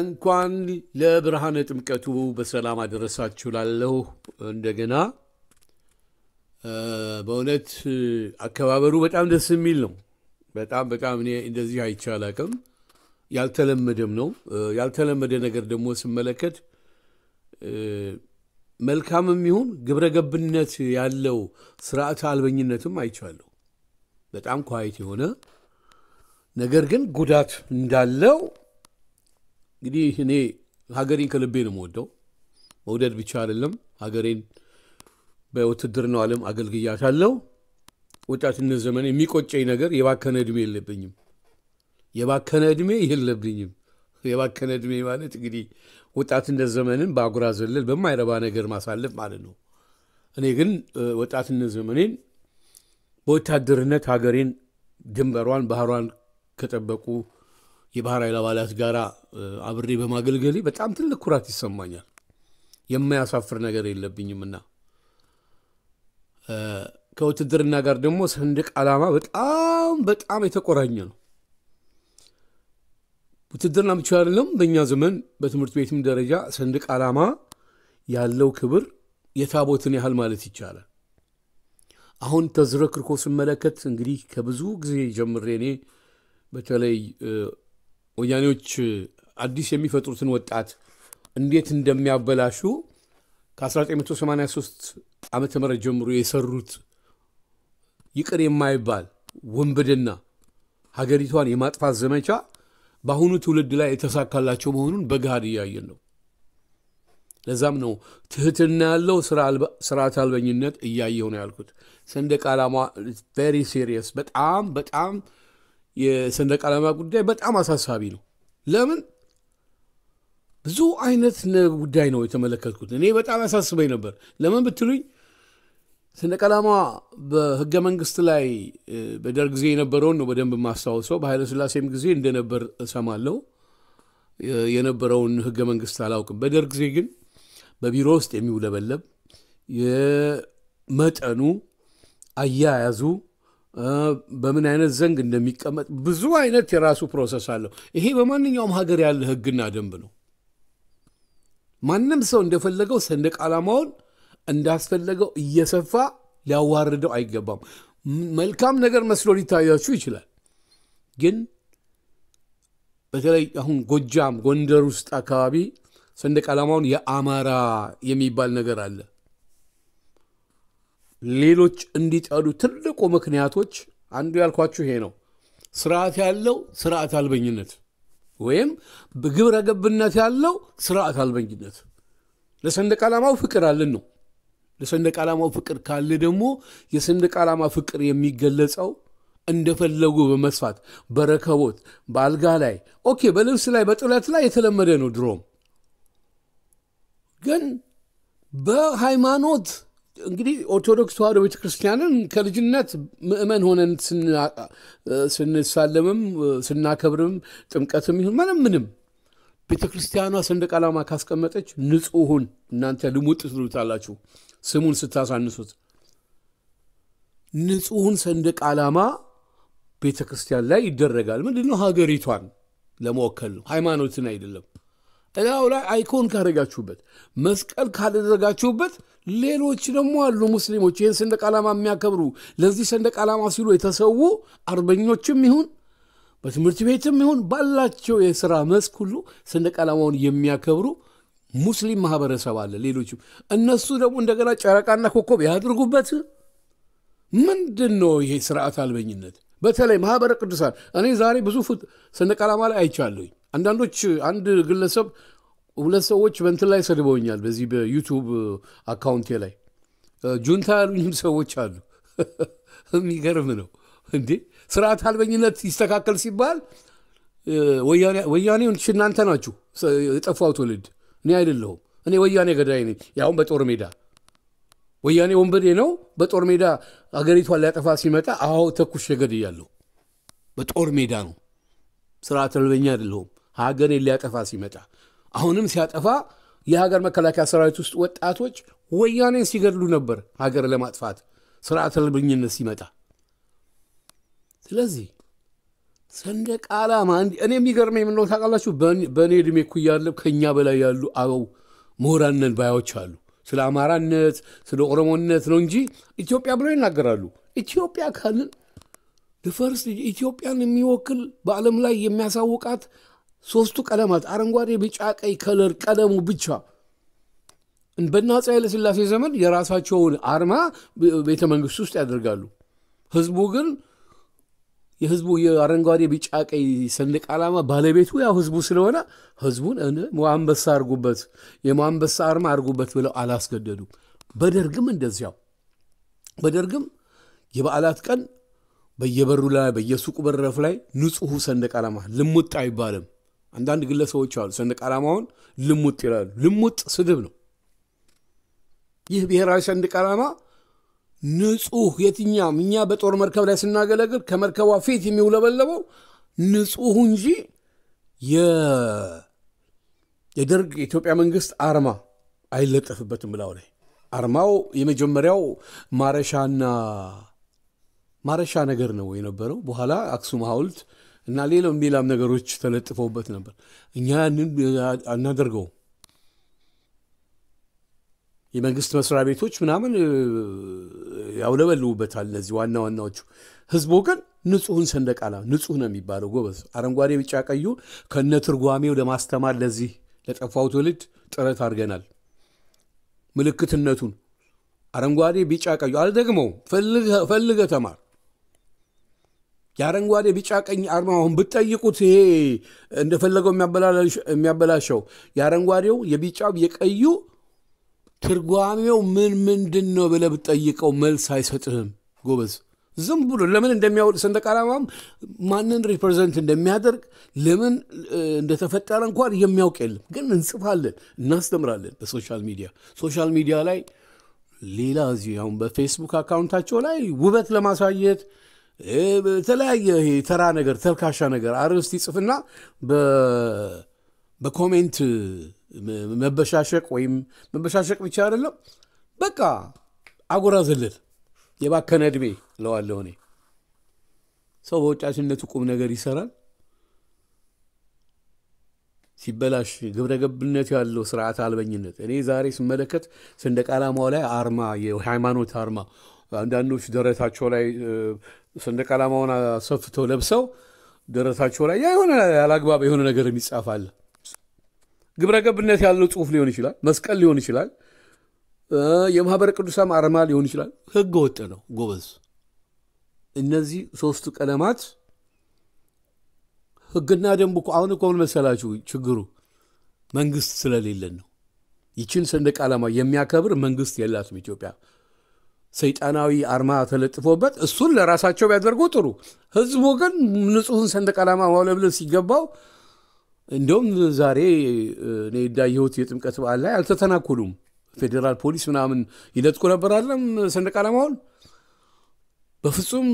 እንኳን ለብርሃነ ጥምቀቱ በሰላም አደረሳችሁ ላለሁ እንደገና በእውነት አከባበሩ በጣም ደስ የሚል ነው። በጣም በጣም እኔ እንደዚህ አይቻላቅም ያልተለመደም ነው። ያልተለመደ ነገር ደግሞ ስመለከት መልካምም ይሁን ግብረ ገብነት ያለው ስርዓት አልበኝነትም አይቻለሁ። በጣም ኳይት የሆነ ነገር ግን ጉዳት እንዳለው እንግዲህ እኔ ሀገሬን ከልቤ ነው የምወደው። መውደድ ብቻ አይደለም፣ ሀገሬን በውትድርናው ዓለም አገልግያታለሁ። ወጣትነት ዘመን የሚቆጨኝ ነገር የባከነ እድሜ የለብኝም። የባከነ እድሜ የለብኝም። የባከነ እድሜ ማለት እንግዲህ ወጣትነት ዘመንን በአጉራ ዘለል በማይረባ ነገር ማሳለፍ ማለት ነው። እኔ ግን ወጣትነት ዘመኔን በወታደርነት ሀገሬን ድንበሯን ባህሯን ከጠበቁ የባህር ኃይል አባላት ጋር አብሬ በማገልገሌ በጣም ትልቅ ኩራት ይሰማኛል። የማያሳፍር ነገር የለብኝምና ከውትድርና ጋር ደግሞ ሰንደቅ ዓላማ በጣም በጣም የተቆራኘ ነው። ውትድርና ብቻ አይደለም፣ በእኛ ዘመን በትምህርት ቤትም ደረጃ ሰንደቅ ዓላማ ያለው ክብር የታቦትን ያህል ማለት ይቻላል። አሁን ተዝረክርኮ ስመለከት እንግዲህ ከብዙ ጊዜ ጀምሬ እኔ በተለይ ወያኔዎች አዲስ የሚፈጥሩትን ወጣት እንዴት እንደሚያበላሹ ከ1983 ዓመተ ምህረት ጀምሮ የሰሩት ይቅር የማይባል ወንበድና ሀገሪቷን የማጥፋት ዘመቻ በአሁኑ ትውልድ ላይ የተሳካላቸው መሆኑን በገሃድ እያየን ነው። ለዛም ነው ትህትና ያለው ስርዓት አልበኝነት እያየው ነው ያልኩት። ሰንደቅ ዓላማ ቬሪ ሲሪየስ በጣም በጣም የሰንደቅ ዓላማ ጉዳይ በጣም አሳሳቢ ነው። ለምን ብዙ አይነት ጉዳይ ነው የተመለከትኩት። እኔ በጣም ያሳስበኝ ነበር። ለምን ብትሉኝ ሰንደቅ ዓላማ በህገ መንግስት ላይ በደርግ ጊዜ የነበረውን ነው በደንብ የማስታውሰው። ስላሴም ጊዜ እንደነበር እሰማለሁ። የነበረውን ህገ መንግስት አላውቅም። በደርግ ጊዜ ግን በቢሮ ውስጥ የሚውለበለብ የመጠኑ አያያዙ በምን አይነት ዘንግ እንደሚቀመጥ ብዙ አይነት የራሱ ፕሮሰስ አለው። ይሄ በማንኛውም ሀገር ያለ ህግና ደንብ ነው። ማንም ሰው እንደፈለገው ሰንደቅ ዓላማውን እንዳስፈለገው እየሰፋ ሊያዋርደው አይገባም። መልካም ነገር መስሎ ሊታያችሁ ይችላል። ግን በተለይ አሁን ጎጃም፣ ጎንደር ውስጥ አካባቢ ሰንደቅ ዓላማውን የአማራ የሚባል ነገር አለ። ሌሎች እንዲጠሉ ትልቁ ምክንያቶች አንዱ ያልኳችሁ ይሄ ነው። ስርዓት ያለው ስርዓት አልበኝነት ወይም በግብረ ገብነት ያለው ስርዓት አልበኝነት። ለሰንደቅ ዓላማው ፍቅር አለን ነው። ለሰንደቅ ዓላማው ፍቅር ካለ ደግሞ የሰንደቅ ዓላማ ፍቅር የሚገለጸው እንደፈለጉ በመስፋት በረከቦት፣ በአልጋ ላይ ኦኬ፣ በልብስ ላይ በጥለት ላይ የተለመደ ነው ድሮም ግን በሃይማኖት እንግዲህ ኦርቶዶክስ ተዋሕዶ ቤተክርስቲያንን ከልጅነት ምእመን ሆነን ስንሳለምም ስናከብርም ጥምቀትም ይሁን ምንም ምንም ቤተክርስቲያኗ ሰንደቅ ዓላማ ካስቀመጠች ንጹሑን እናንተ ልሙጥ ትሉታላችሁ ስሙን ስታሳንሱት ንጹሁን ሰንደቅ ዓላማ ቤተ ክርስቲያን ላይ ይደረጋል። ምንድነው? ሀገሪቷን ለመወከል ነው፣ ሃይማኖትን አይደለም። እላው ላይ አይኮን ካደረጋችሁበት መስቀል ካደረጋችሁበት ሌሎች ደግሞ አሉ ሙስሊሞች ይህን ሰንደቅ ዓላማ የሚያከብሩ ለዚህ ሰንደቅ ዓላማ ሲሉ የተሰዉ አርበኞችም ይሁን በትምህርት ቤትም ይሁን ባላቸው የስራ መስክ ሁሉ ሰንደቅ ዓላማውን የሚያከብሩ ሙስሊም ማህበረሰብ አለ። ሌሎችም እነሱ ደግሞ እንደገና ጨረቃና ኮከብ ያድርጉበት። ምንድን ነው ይሄ ስርዓት አልበኝነት? በተለይ ማህበረ ቅዱሳን እኔ ዛሬ ብዙ ሰንደቅ ዓላማ ላይ አይቻለሁኝ። አንዳንዶች አንድ ግለሰብ ሁለት ሰዎች በእንትን ላይ ሰድበውኛል። በዚህ በዩቱብ አካውንቴ ላይ ጁንታ ያሉኝም ሰዎች አሉ። የሚገርም ነው እንዴ! ስርዓት አልበኝነት ይስተካከል ሲባል ወያኔ እናንተ ናችሁ የጠፋው ትውልድ፣ እኔ አይደለሁም። እኔ ወያኔ ገዳይ ነኝ። ያሁን በጦር ሜዳ ወያኔ ወንበዴ ነው። በጦር ሜዳ አገሪቷን ሊያጠፋ ሲመጣ አዎ የገድ እያለሁ በጦር ሜዳ ነው። ስርዓት አልበኛ አይደለሁም። ሀገሬን ሊያጠፋ ሲመጣ አሁንም ሲያጠፋ የሀገር መከላከያ ሰራዊት ውስጥ ወጣቶች ወያኔን ሲገድሉ ነበር ሀገር ለማጥፋት ስርዓተ አልበኝነት ሲመጣ። ስለዚህ ሰንደቅ ዓላማ እኔ የሚገርመ የምንለው ታውቃላችሁ? በእኔ ዕድሜ ኩያለ ከእኛ በላይ ያሉ አበው ምሁራን ነን ባዮች አሉ። ስለ አማራነት ስለ ኦሮሞነት ነው እንጂ ኢትዮጵያ ብለው ይናገራሉ። ኢትዮጵያ ካልን ፈርስት ኢትዮጵያን የሚወክል በዓለም ላይ የሚያሳውቃት ሶስቱ ቀለማት አረንጓዴ፣ ቢጫ፣ ቀይ ከለር ቀለሙ ብቻ በአፄ ኃይለሥላሴ ዘመን የራሳቸውን አርማ ቤተ መንግስት ውስጥ ያደርጋሉ። ህዝቡ ግን የህዝቡ የአረንጓዴ ቢጫ ቀይ ሰንደቅ ዓላማ ባለቤቱ ያው ህዝቡ ስለሆነ ህዝቡን አንበሳ አርጉበት የማንበሳ አርማ አርጉበት ብለው አላስገደዱ በደርግም እንደዚያው በደርግም የበዓላት ቀን በየበሩ ላይ በየሱቁ በረፍ ላይ ንጹሑ ሰንደቅ ዓላማ ልሙጥ አይባልም። አንዳንድ ግለሰቦች አሉ ሰንደቅ ዓላማውን ልሙጥ ይላሉ። ልሙጥ ስድብ ነው። ይህ ብሔራዊ ሰንደቅ ዓላማ ንጹህ የትኛም እኛ በጦር መርከብ ላይ ስናገለግል ከመርከቧ ፊት የሚውለበለበው ንጹህ እንጂ የደርግ የኢትዮጵያ መንግስት አርማ አይለጠፍበትም ብላው ላይ አርማው የመጀመሪያው ማረሻና ማረሻ ነገር ነው የነበረው። በኋላ አክሱም ሐውልት እና ሌላም ሌላም ነገሮች ተለጥፈውበት ነበር። እኛ ያንን አናደርገውም። የመንግስት መስሪያ ቤቶች ምናምን ያውለበልቡበታል። እነዚህ ዋና ዋናዎቹ ህዝቡ ግን ንጹህን ሰንደቅ ዓላማ ንጹህ ነው የሚባለው ጎበዝ፣ አረንጓዴ፣ ቢጫ፣ ቀዩ ከነ ትርጓሜው ለማስተማር ለዚህ ለጠፋው ትውልድ ጥረት አድርገናል። ምልክትነቱን አረንጓዴ፣ ቢጫ፣ ቀዩ አልደግመውም። ፈልገ ተማር የአረንጓዴ ቢጫ ቀኝ አርማውን ብትጠይቁት ይሄ እንደፈለገው የሚያበላሸው የአረንጓዴው የቢጫው የቀዩ ትርጓሜው ምን ምንድን ነው ብለህ ብትጠይቀው መልስ አይሰጥህም ጎበዝ። ዝም ብሎ ለምን እንደሚያወድ ሰንደቅ ዓላማም ማንን ሪፕሬዘንት እንደሚያደርግ ለምን እንደተፈጠረ እንኳን የሚያውቅ የለም። ግን እንጽፋለን፣ እናስተምራለን በሶሻል ሚዲያ ሶሻል ሚዲያ ላይ ሌላ እዚህ አሁን በፌስቡክ አካውንታቸው ላይ ውበት ለማሳየት የተለያየ ተራ ነገር ተልካሻ ነገር አርዕስት ይጽፍና በኮሜንት መበሻሸቅ ወይም መበሻሸቅ ብቻ አይደለም፣ በቃ አጉራ ዘለል የባከነ እድሜ እለዋለሁ እኔ። ሰው በወጫችነቱ ቁም ነገር ይሰራል። ሲበላሽ ግብረገብነት ያለው ስርዓት አልበኝነት። እኔ ዛሬ ስመለከት ሰንደቅ ዓላማው ላይ አርማ የሃይማኖት አርማ አንዳንዶች ደረታቸው ላይ ሰንደቅ ዓላማውን አሰፍተው ለብሰው ደረታቸው ላይ የሆነ ያላግባብ የሆነ ነገር የሚጻፋል። ግብረ ገብነት ያለው ጽሁፍ ሊሆን ይችላል፣ መስቀል ሊሆን ይችላል፣ የማህበረ ቅዱሳን አርማ ሊሆን ይችላል። ህገ ወጥ ነው ጎበዝ። እነዚህ ሶስቱ ቀለማት ህግና ደንብ እኮ አሁን እኮ ምን መሰላችሁ ችግሩ መንግስት ስለሌለን ነው። ይችን ሰንደቅ ዓላማ የሚያከብር መንግስት የላትም ኢትዮጵያ። ሰይጣናዊ አርማ ተለጥፎበት እሱን ለራሳቸው ቢያደርጉ ጥሩ። ህዝቡ ግን ንጹህን ሰንደቅ ዓላማ ማውለብለብ ሲገባው እንዲሁም ዛሬ እኔ እንዳየሁት የጥምቀት በዓል ላይ አልተተናኩሉም ፌዴራል ፖሊስ ምናምን ይለጥቁ ነበር አለም ሰንደቅ ዓላማውን በፍጹም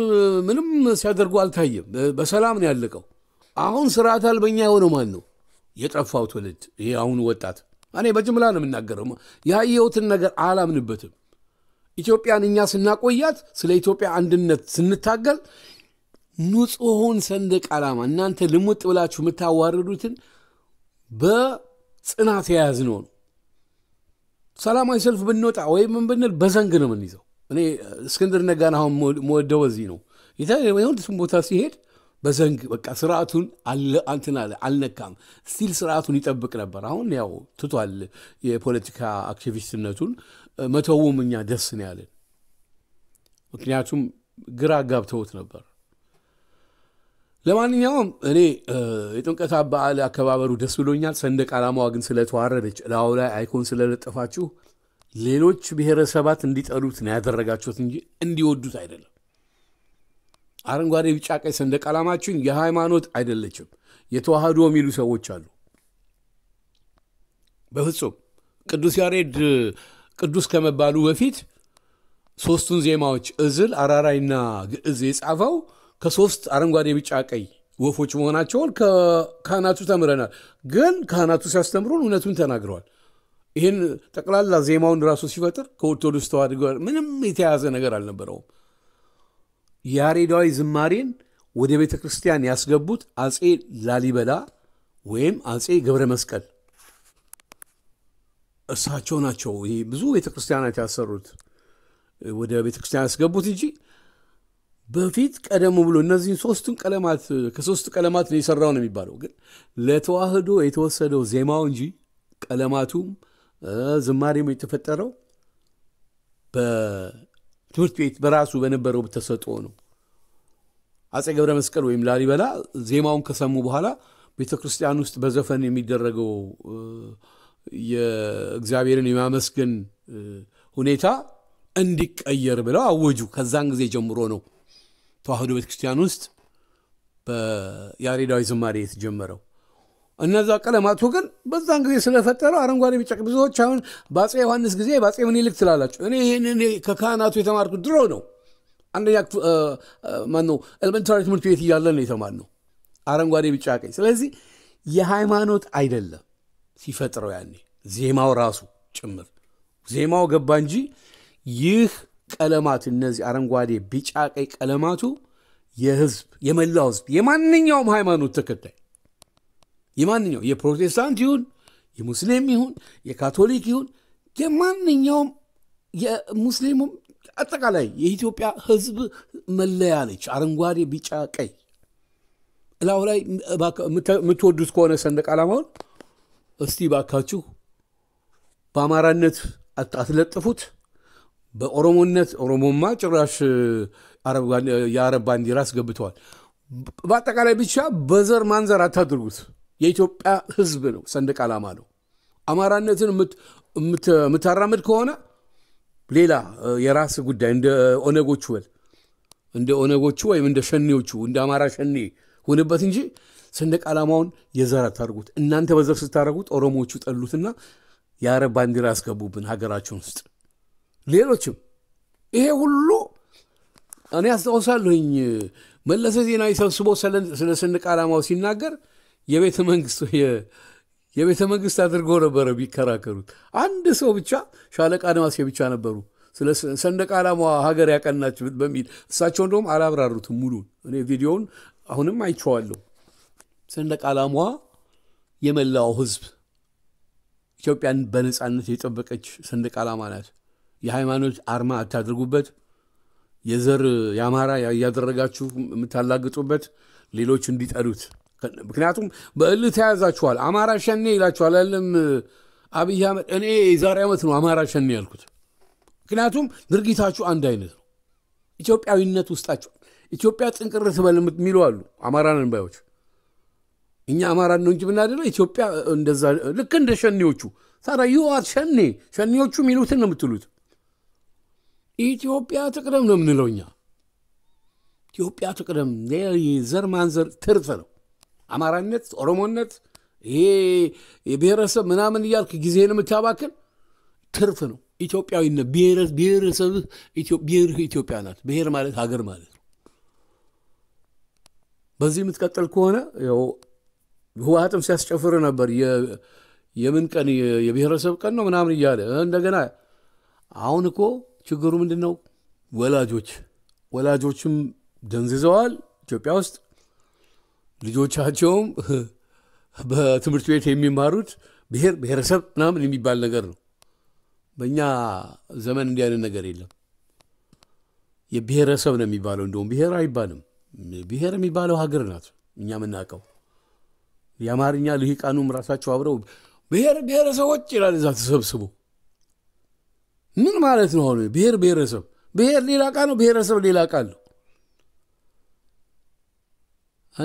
ምንም ሲያደርጉ አልታየም። በሰላም ነው ያለቀው። አሁን ስርዓት አልበኛ የሆነው ማን ነው? የጠፋው ትውልድ፣ ይሄ አሁኑ ወጣት። እኔ በጅምላ ነው የምናገረው። ያየሁትን ነገር አላምንበትም። ኢትዮጵያን እኛ ስናቆያት ስለ ኢትዮጵያ አንድነት ስንታገል ንጹሑን ሰንደቅ ዓላማ እናንተ ልሙጥ ብላችሁ የምታዋርዱትን በጽናት የያዝ ነው። ሰላማዊ ሰልፍ ብንወጣ ወይም ምን ብንል በዘንግ ነው የምንይዘው። እኔ እስክንድር ነጋን አሁን መወደው በዚህ ነው። የሆነትም ቦታ ሲሄድ በዘንግ በቃ ስርዓቱን እንትን አልነካም። ስቲል ስርዓቱን ይጠብቅ ነበር። አሁን ያው ትቷል የፖለቲካ አክቲቪስትነቱን መተውም እኛ ደስ ነው ያለን። ምክንያቱም ግራ ጋብተውት ነበር። ለማንኛውም እኔ የጥምቀት በዓል አከባበሩ ደስ ብሎኛል። ሰንደቅ ዓላማዋ ግን ስለተዋረደች ላው ላይ አይኮን ስለለጠፋችሁ ሌሎች ብሔረሰባት እንዲጠሉት ነው ያደረጋችሁት እንጂ እንዲወዱት አይደለም። አረንጓዴ፣ ቢጫ፣ ቀይ ሰንደቅ ዓላማችን የሃይማኖት አይደለችም። የተዋህዶ የሚሉ ሰዎች አሉ። በፍጹም ቅዱስ ያሬድ ቅዱስ ከመባሉ በፊት ሶስቱን ዜማዎች እዝል፣ አራራይና ግዕዝ የጻፈው ከሶስት አረንጓዴ፣ ቢጫ፣ ቀይ ወፎች መሆናቸውን ከካህናቱ ተምረናል። ግን ካህናቱ ሲያስተምሩን እውነቱን ተናግረዋል። ይህን ጠቅላላ ዜማውን ራሱ ሲፈጥር ከኦርቶዶክስ ተዋሕዶ ጋር ምንም የተያያዘ ነገር አልነበረውም። ያሬዳዊ ዝማሬን ወደ ቤተ ክርስቲያን ያስገቡት አፄ ላሊበላ ወይም አፄ ገብረ መስቀል እርሳቸው ናቸው ይሄ ብዙ ቤተክርስቲያናት ያሰሩት ወደ ቤተክርስቲያን ያስገቡት እንጂ በፊት ቀደም ብሎ እነዚህን ሶስቱን ቀለማት ከሶስቱ ቀለማት ነው የሰራው ነው የሚባለው። ግን ለተዋህዶ የተወሰደው ዜማው እንጂ ቀለማቱም ዝማሬም የተፈጠረው በትምህርት ቤት በራሱ በነበረው ተሰጥኦ ነው። አጼ ገብረ መስቀል ወይም ላሊበላ ዜማውን ከሰሙ በኋላ ቤተ ክርስቲያን ውስጥ በዘፈን የሚደረገው የእግዚአብሔርን የማመስገን ሁኔታ እንዲቀየር ብለው አወጁ። ከዛን ጊዜ ጀምሮ ነው ተዋህዶ ቤተክርስቲያን ውስጥ በያሬዳዊ ዝማሬ የተጀመረው። እነዛ ቀለማቱ ግን በዛን ጊዜ ስለፈጠረው አረንጓዴ፣ ቢጫ ብዙዎች አሁን በአፄ ዮሐንስ ጊዜ በአፄ ምኒልክ ትላላችሁ። እኔ ይህንን ከካህናቱ የተማርኩት ድሮ ነው። አንደኛ ማነው ኤሌመንታሪ ትምህርት ቤት እያለን ነው የተማርነው አረንጓዴ፣ ቢጫ፣ ቀይ። ስለዚህ የሃይማኖት አይደለም ሲፈጥረው ያኔ ዜማው ራሱ ጭምር ዜማው ገባ እንጂ ይህ ቀለማት እነዚህ አረንጓዴ፣ ቢጫ፣ ቀይ ቀለማቱ የህዝብ የመላው ህዝብ የማንኛውም ሃይማኖት ተከታይ የማንኛው የፕሮቴስታንት ይሁን የሙስሊም ይሁን የካቶሊክ ይሁን የማንኛውም የሙስሊሙ አጠቃላይ የኢትዮጵያ ህዝብ መለያ ነች አረንጓዴ፣ ቢጫ፣ ቀይ እላው ላይ የምትወዱት ከሆነ ሰንደቅ ዓላማውን እስቲ ባካችሁ በአማራነት አትለጥፉት። በኦሮሞነት ኦሮሞማ ጭራሽ የአረብ ባንዲራ አስገብተዋል። በአጠቃላይ ብቻ በዘር ማንዘር አታድርጉት። የኢትዮጵያ ሕዝብ ነው፣ ሰንደቅ ዓላማ ነው። አማራነትን የምታራምድ ከሆነ ሌላ የራስ ጉዳይ እንደ ኦነጎቹ በል እንደ ኦነጎቹ ወይም እንደ ሸኔዎቹ እንደ አማራ ሸኔ ሁንበት እንጂ ሰንደቅ ዓላማውን የዘር አታርጉት። እናንተ በዘር ስታደረጉት ኦሮሞዎቹ ጠሉትና የአረብ ባንዲራ ያስገቡብን ሀገራችን ውስጥ ሌሎችም። ይሄ ሁሉ እኔ አስታውሳለሁኝ መለሰ ዜናዊ ሰብስቦ ስለ ሰንደቅ ዓላማው ሲናገር የቤተ መንግስት የቤተ መንግስት ነበረ ቢከራከሩት አንድ ሰው ብቻ ሻለቃ ነማሴ ብቻ ነበሩ ስለ ሰንደቅ ሀገር ያቀናች በሚል እሳቸው እንደውም አላብራሩትም ሙሉን እኔ ቪዲዮውን አሁንም አይቼዋለሁ ሰንደቅ ዓላማዋ የመላው ህዝብ ኢትዮጵያን በነፃነት የጠበቀች ሰንደቅ ዓላማ ናት። የሃይማኖት አርማ አታድርጉበት። የዘር የአማራ እያደረጋችሁ የምታላግጡበት ሌሎች እንዲጠሉት ምክንያቱም በእልህ ተያዛችኋል። አማራ ሸኔ ይላችኋል። አለም አብይ አህመድ እኔ የዛሬ ዓመት ነው አማራ ሸኔ ያልኩት። ምክንያቱም ድርጊታችሁ አንድ አይነት ነው። ኢትዮጵያዊነት ውስጣችሁ ኢትዮጵያ ጥንቅር ትበል የሚሉ አሉ አማራን ባዮች እኛ አማራን ነው እንጂ ምናደለው ኢትዮጵያ እንደዛ ልክ እንደ ሸኔዎቹ ሳራ ዩዋር ሸኔ ሸኔዎቹ የሚሉትን ነው የምትሉት። ኢትዮጵያ ትቅደም ነው የምንለው እኛ። ኢትዮጵያ ትቅደም ዘር ማንዘር ትርፍ ነው። አማራነት፣ ኦሮሞነት፣ ይሄ የብሔረሰብ ምናምን እያልክ ጊዜህን የምታባክን ትርፍ ነው። ኢትዮጵያዊነት ብሔረሰብህ፣ ብሔርህ ኢትዮጵያ ናት። ብሔር ማለት ሀገር ማለት ነው። በዚህ የምትቀጥል ከሆነ ህወሓትም ሲያስጨፍር ነበር። የምን ቀን የብሔረሰብ ቀን ነው ምናምን እያለ እንደገና አሁን እኮ ችግሩ ምንድን ነው? ወላጆች ወላጆችም ደንዝዘዋል ኢትዮጵያ ውስጥ ልጆቻቸውም በትምህርት ቤት የሚማሩት ብሔር ብሔረሰብ ምናምን የሚባል ነገር ነው። በእኛ ዘመን እንዲህ አይነት ነገር የለም። የብሔረሰብ ነው የሚባለው። እንደውም ብሔር አይባልም። ብሔር የሚባለው ሀገር ናት እኛ የምናውቀው። የአማርኛ ልሂቃኑም ራሳቸው አብረው ብሔር ብሔረሰቦች ይላል እዛ ተሰብስቦ ምን ማለት ነው? አሁን ብሔር ብሔረሰብ ብሔር ሌላ ቃ ነው፣ ብሔረሰብ ሌላ ዕቃ ነው።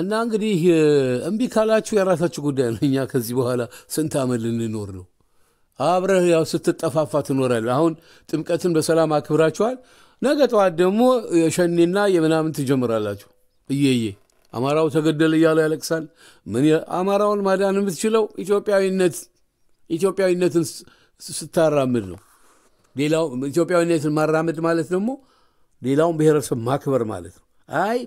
እና እንግዲህ እምቢ ካላችሁ የራሳችሁ ጉዳይ ነው። እኛ ከዚህ በኋላ ስንት ዓመት ልንኖር ነው? አብረህ ያው ስትጠፋፋ ትኖራለህ። አሁን ጥምቀትን በሰላም አክብራችኋል። ነገ ጠዋት ደግሞ የሸኔና የምናምን ትጀምራላችሁ እየዬ አማራው ተገደል እያለ ያለቅሳል። ምን አማራውን ማዳን የምትችለው ኢትዮጵያዊነት ኢትዮጵያዊነትን ስታራምድ ነው። ሌላው ኢትዮጵያዊነትን ማራምድ ማለት ደግሞ ሌላውን ብሔረሰብ ማክበር ማለት ነው። አይ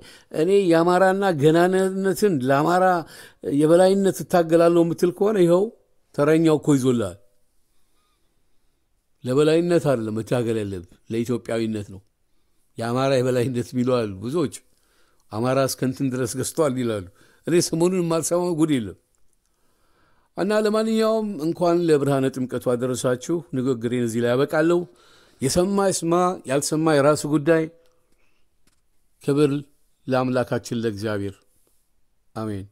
እኔ የአማራና ገናነትን ለአማራ የበላይነት እታገላለሁ የምትል ከሆነ ይኸው ተረኛው እኮ ይዞላል። ለበላይነት አይደለም መታገል ያለብህ ለኢትዮጵያዊነት ነው። የአማራ የበላይነት የሚለዋል ብዙዎች አማራ እስከንትን ድረስ ገዝቷል ይላሉ። እኔ ሰሞኑን የማልሰማው ጉድ የለም እና ለማንኛውም እንኳን ለብርሃነ ጥምቀቱ አደረሳችሁ። ንግግሬን እዚህ ላይ ያበቃለሁ። የሰማ ይስማ፣ ያልሰማ የራሱ ጉዳይ። ክብር ለአምላካችን ለእግዚአብሔር አሜን።